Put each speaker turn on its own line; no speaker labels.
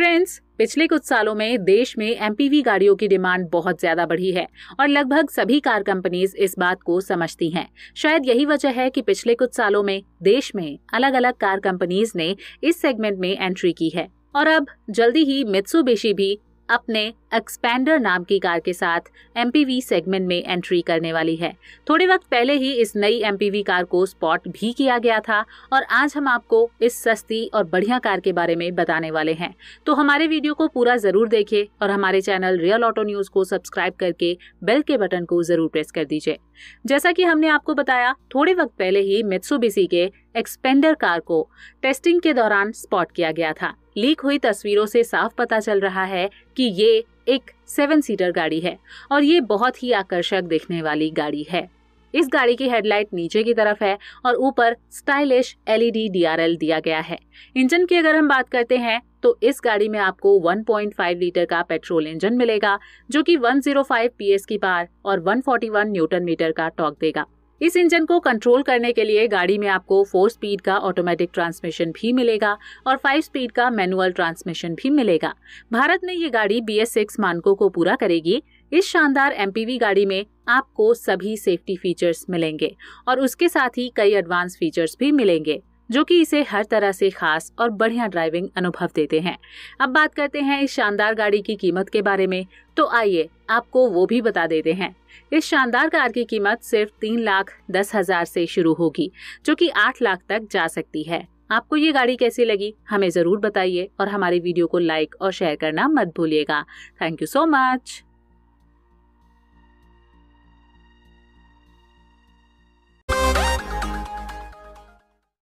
Friends पिछले कुछ सालों में देश में एमपीवी गाड़ियों की डिमांड बहुत ज्यादा बढ़ी है और लगभग सभी कार कंपनीज इस बात को समझती हैं। शायद यही वजह है कि पिछले कुछ सालों में देश में अलग अलग कार कंपनीज ने इस सेगमेंट में एंट्री की है और अब जल्दी ही मित्सुबिशी भी अपने एक्सपेंडर नाम की कार के साथ एम सेगमेंट में एंट्री करने वाली है थोड़े वक्त पहले ही इस नई एम कार को स्पॉट भी किया गया था और आज हम आपको इस सस्ती और बढ़िया कार के बारे में बताने वाले हैं तो हमारे वीडियो को पूरा जरूर देखे और हमारे चैनल रियल ऑटो न्यूज को सब्सक्राइब करके बेल के बटन को जरूर प्रेस कर दीजिए जैसा कि हमने आपको बताया थोड़े वक्त पहले ही मित्सुबिशी के एक्सपेंडर कार को टेस्टिंग के दौरान स्पॉट किया गया था लीक हुई तस्वीरों से साफ पता चल रहा है कि ये एक सेवन सीटर गाड़ी है और ये बहुत ही आकर्षक दिखने वाली गाड़ी है इस गाड़ी की हेडलाइट नीचे की तरफ है और ऊपर स्टाइलिश एलईडी डीआरएल दिया गया है इंजन की अगर हम बात करते हैं तो इस गाड़ी में आपको 1.5 लीटर का पेट्रोल इंजन मिलेगा जो कि 105 पीएस की पार और 141 न्यूटन मीटर का टॉक देगा इस इंजन को कंट्रोल करने के लिए गाड़ी में आपको फोर स्पीड का ऑटोमेटिक ट्रांसमिशन भी मिलेगा और फाइव स्पीड का मैनुअल ट्रांसमिशन भी मिलेगा भारत में ये गाड़ी बी एस सिक्स मानकों को पूरा करेगी इस शानदार वी गाड़ी में आपको सभी सेफ्टी फीचर्स मिलेंगे और उसके साथ ही कई एडवांस फीचर्स भी मिलेंगे जो कि इसे हर तरह से खास और बढ़िया ड्राइविंग अनुभव देते हैं अब बात करते हैं इस शानदार गाड़ी की कीमत के बारे में तो आइए आपको वो भी बता देते हैं इस शानदार कार की कीमत सिर्फ तीन लाख दस हजार से शुरू होगी जो कि आठ लाख तक जा सकती है आपको ये गाड़ी कैसी लगी हमें ज़रूर बताइए और हमारे वीडियो को लाइक और शेयर करना मत भूलिएगा थैंक यू सो मच